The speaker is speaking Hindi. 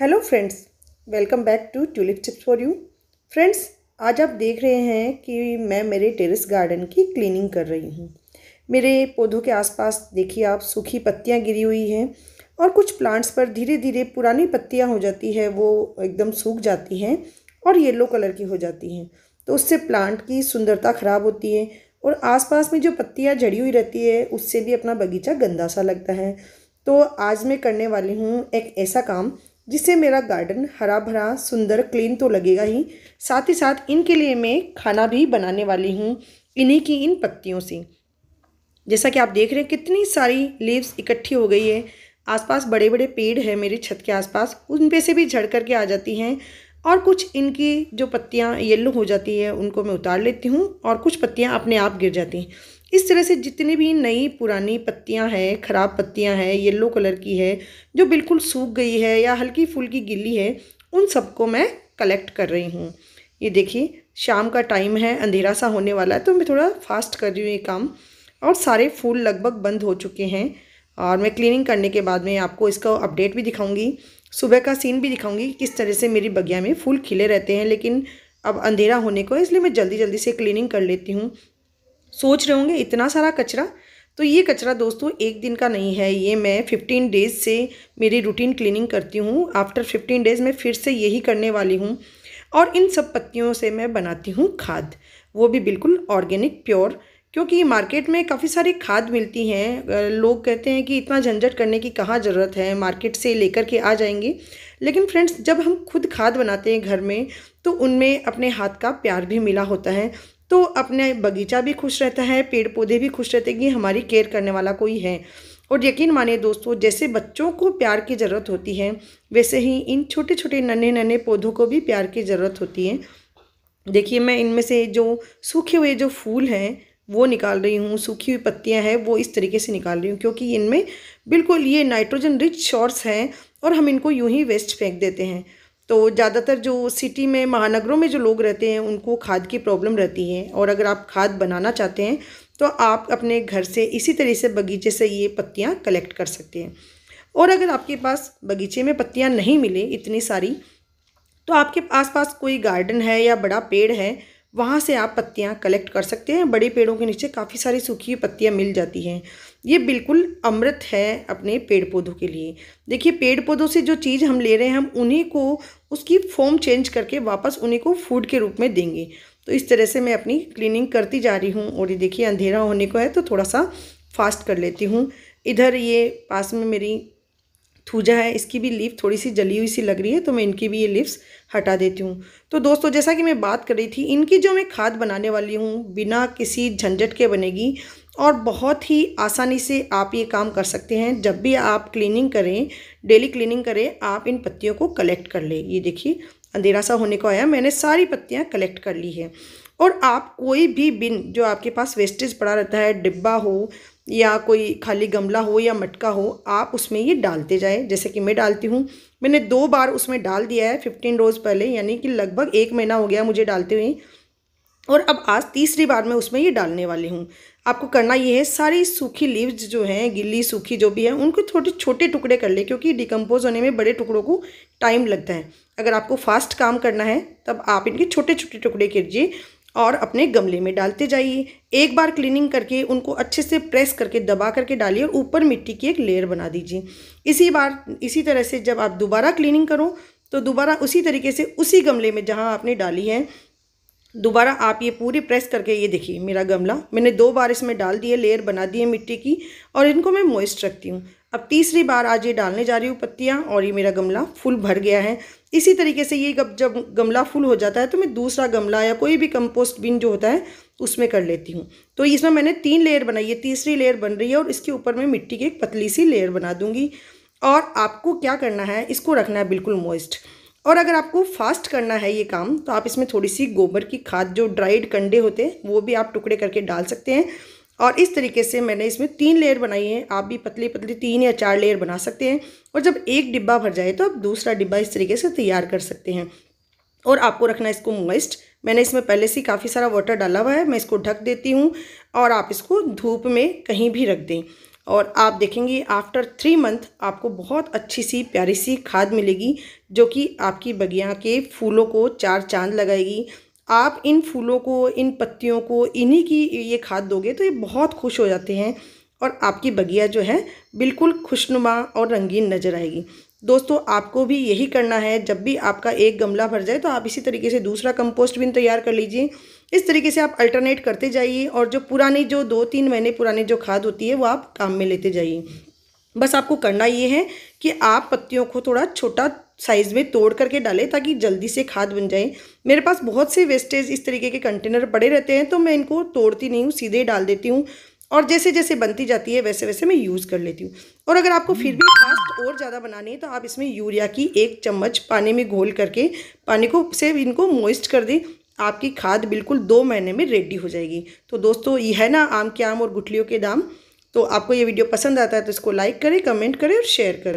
hello friends welcome back to Tulip Chips for you friends आज आप देख रहे हैं कि मैं मेरे टेरेस गार्डन की क्लीनिंग कर रही हूँ मेरे पौधों के आसपास देखिए आप सूखी पत्तियाँ गिरी हुई हैं और कुछ प्लांट्स पर धीरे धीरे पुरानी पत्तियाँ हो जाती है वो एकदम सूख जाती हैं और येलो कलर की हो जाती हैं तो उससे प्लांट की सुंदरता ख़राब होती है और आसपास में जो पत्तियाँ जड़ी हुई रहती है उससे भी अपना बगीचा गंदा सा लगता है तो आज मैं करने वाली हूँ एक ऐसा काम जिससे मेरा गार्डन हरा भरा सुंदर क्लीन तो लगेगा ही साथ ही साथ इनके लिए मैं खाना भी बनाने वाली हूँ इन्हीं की इन पत्तियों से जैसा कि आप देख रहे हैं कितनी सारी लीव्स इकट्ठी हो गई है आसपास बड़े बड़े पेड़ हैं मेरी छत के आसपास उन पे से भी झड़ करके आ जाती हैं और कुछ इनकी जो पत्तियाँ येल्लो हो जाती है उनको मैं उतार लेती हूँ और कुछ पत्तियाँ अपने आप गिर जाती हैं इस तरह से जितनी भी नई पुरानी पत्तियां हैं ख़राब पत्तियां हैं येलो कलर की है जो बिल्कुल सूख गई है या हल्की फुल्की गिल्ली है उन सबको मैं कलेक्ट कर रही हूँ ये देखिए शाम का टाइम है अंधेरा सा होने वाला है तो मैं थोड़ा फास्ट कर रही हूँ ये काम और सारे फूल लगभग बंद हो चुके हैं और मैं क्लीनिंग करने के बाद में आपको इसका अपडेट भी दिखाऊंगी सुबह का सीन भी दिखाऊंगी किस तरह से मेरी बगिया में फूल खिले रहते हैं लेकिन अब अंधेरा होने को इसलिए मैं जल्दी जल्दी से क्लीनिंग कर लेती हूँ सोच रहे होंगे इतना सारा कचरा तो ये कचरा दोस्तों एक दिन का नहीं है ये मैं फिफ्टीन डेज़ से मेरी रूटीन क्लीनिंग करती हूँ आफ्टर फिफ्टीन डेज़ मैं फिर से यही करने वाली हूँ और इन सब पत्तियों से मैं बनाती हूँ खाद वो भी बिल्कुल ऑर्गेनिक प्योर क्योंकि मार्केट में काफ़ी सारी खाद मिलती हैं लोग कहते हैं कि इतना झंझट करने की कहाँ ज़रूरत है मार्केट से लेकर के आ जाएंगे लेकिन फ्रेंड्स जब हम खुद खाद बनाते हैं घर में तो उनमें अपने हाथ का प्यार भी मिला होता है तो अपने बगीचा भी खुश रहता है पेड़ पौधे भी खुश रहते हैं कि हमारी केयर करने वाला कोई है और यकीन मानिए दोस्तों जैसे बच्चों को प्यार की ज़रूरत होती है वैसे ही इन छोटे छोटे नन्हे नन्हे पौधों को भी प्यार की ज़रूरत होती है देखिए मैं इनमें से जो सूखे हुए जो फूल हैं वो निकाल रही हूँ सूखी हुई पत्तियाँ हैं वो इस तरीके से निकाल रही हूँ क्योंकि इनमें बिल्कुल ये नाइट्रोजन रिच शॉर्ट्स हैं और हम इनको यूँ ही वेस्ट फेंक देते हैं तो ज़्यादातर जो सिटी में महानगरों में जो लोग रहते हैं उनको खाद की प्रॉब्लम रहती है और अगर आप खाद बनाना चाहते हैं तो आप अपने घर से इसी तरह से बगीचे से ये पत्तियाँ कलेक्ट कर सकते हैं और अगर आपके पास बगीचे में पत्तियाँ नहीं मिले इतनी सारी तो आपके आसपास कोई गार्डन है या बड़ा पेड़ है वहाँ से आप पत्तियाँ कलेक्ट कर सकते हैं बड़े पेड़ों के नीचे काफ़ी सारी सूखी पत्तियाँ मिल जाती हैं ये बिल्कुल अमृत है अपने पेड़ पौधों के लिए देखिए पेड़ पौधों से जो चीज़ हम ले रहे हैं हम उन्हीं को उसकी फॉर्म चेंज करके वापस उन्हीं को फूड के रूप में देंगे तो इस तरह से मैं अपनी क्लीनिंग करती जा रही हूँ और ये देखिए अंधेरा होने को है तो थोड़ा सा फास्ट कर लेती हूँ इधर ये पास में मेरी थूजा है इसकी भी लीफ थोड़ी सी जली हुई सी लग रही है तो मैं इनकी भी ये लीव्स हटा देती हूँ तो दोस्तों जैसा कि मैं बात कर रही थी इनकी जो मैं खाद बनाने वाली हूँ बिना किसी झंझट के बनेगी और बहुत ही आसानी से आप ये काम कर सकते हैं जब भी आप क्लीनिंग करें डेली क्लीनिंग करें आप इन पत्तियों को कलेक्ट कर लें ये देखिए अंधेरा सा होने को आया मैंने सारी पत्तियाँ कलेक्ट कर ली है और आप कोई भी बिन जो आपके पास वेस्टेज पड़ा रहता है डिब्बा हो या कोई खाली गमला हो या मटका हो आप उसमें ये डालते जाए जैसे कि मैं डालती हूँ मैंने दो बार उसमें डाल दिया है फिफ्टीन रोज़ पहले यानी कि लगभग एक महीना हो गया मुझे डालते हुए और अब आज तीसरी बार मैं उसमें ये डालने वाली हूँ आपको करना ये है सारी सूखी लीव्स जो हैं गिल्ली सूखी जो भी है उनको छोटे छोटे टुकड़े कर लें क्योंकि डिकम्पोज होने में बड़े टुकड़ों को टाइम लगता है अगर आपको फास्ट काम करना है तब आप इनके छोटे छोटे टुकड़े कीजिए और अपने गमले में डालते जाइए एक बार क्लीनिंग करके उनको अच्छे से प्रेस करके दबा करके डालिए और ऊपर मिट्टी की एक लेयर बना दीजिए इसी बार इसी तरह से जब आप दोबारा क्लीनिंग करो तो दोबारा उसी तरीके से उसी गमले में जहाँ आपने डाली है दोबारा आप ये पूरी प्रेस करके ये देखिए मेरा गमला मैंने दो बार इसमें डाल दिए लेयर बना दी है मिट्टी की और इनको मैं मॉइस्ट रखती हूँ अब तीसरी बार आज ये डालने जा रही हूँ पत्तियाँ और ये मेरा गमला फुल भर गया है इसी तरीके से ये जब गमला फुल हो जाता है तो मैं दूसरा गमला या कोई भी कंपोस्ट बिन जो होता है उसमें कर लेती हूँ तो इसमें मैंने तीन लेयर बनाई है तीसरी लेयर बन रही है और इसके ऊपर मैं मिट्टी की एक पतली सी लेयर बना दूँगी और आपको क्या करना है इसको रखना है बिल्कुल मोइस्ट और अगर आपको फास्ट करना है ये काम तो आप इसमें थोड़ी सी गोबर की खाद जो ड्राइड कंडे होते हैं वो भी आप टुकड़े करके डाल सकते हैं और इस तरीके से मैंने इसमें तीन लेयर बनाई है आप भी पतली पतली तीन या चार लेयर बना सकते हैं और जब एक डिब्बा भर जाए तो आप दूसरा डिब्बा इस तरीके से तैयार कर सकते हैं और आपको रखना इसको मॉइस्ट मैंने इसमें पहले से काफ़ी सारा वाटर डाला हुआ है मैं इसको ढक देती हूँ और आप इसको धूप में कहीं भी रख दें और आप देखेंगे आफ्टर थ्री मंथ आपको बहुत अच्छी सी प्यारी सी खाद मिलेगी जो कि आपकी बगिया के फूलों को चार चांद लगाएगी आप इन फूलों को इन पत्तियों को इन्हीं की ये खाद दोगे तो ये बहुत खुश हो जाते हैं और आपकी बगिया जो है बिल्कुल खुशनुमा और रंगीन नज़र आएगी दोस्तों आपको भी यही करना है जब भी आपका एक गमला भर जाए तो आप इसी तरीके से दूसरा कंपोस्ट बिन तैयार कर लीजिए इस तरीके से आप अल्टरनेट करते जाइए और जो पुरानी जो दो तीन महीने पुरानी जो खाद होती है वो आप काम में लेते जाइए बस आपको करना ये है कि आप पत्तियों को थोड़ा छोटा साइज़ में तोड़ करके डालें ताकि जल्दी से खाद बन जाए मेरे पास बहुत से वेस्टेज इस तरीके के कंटेनर पड़े रहते हैं तो मैं इनको तोड़ती नहीं हूँ सीधे डाल देती हूँ और जैसे जैसे बनती जाती है वैसे वैसे मैं यूज़ कर लेती हूँ और अगर आपको फिर भी फास्ट और ज़्यादा बनानी है तो आप इसमें यूरिया की एक चम्मच पानी में घोल करके पानी को से इनको मोइस्ट कर दें आपकी खाद बिल्कुल दो महीने में रेडी हो जाएगी तो दोस्तों ये है ना आम के आम और गुठलियों के दाम तो आपको ये वीडियो पसंद आता है तो इसको लाइक करें कमेंट करें और शेयर करें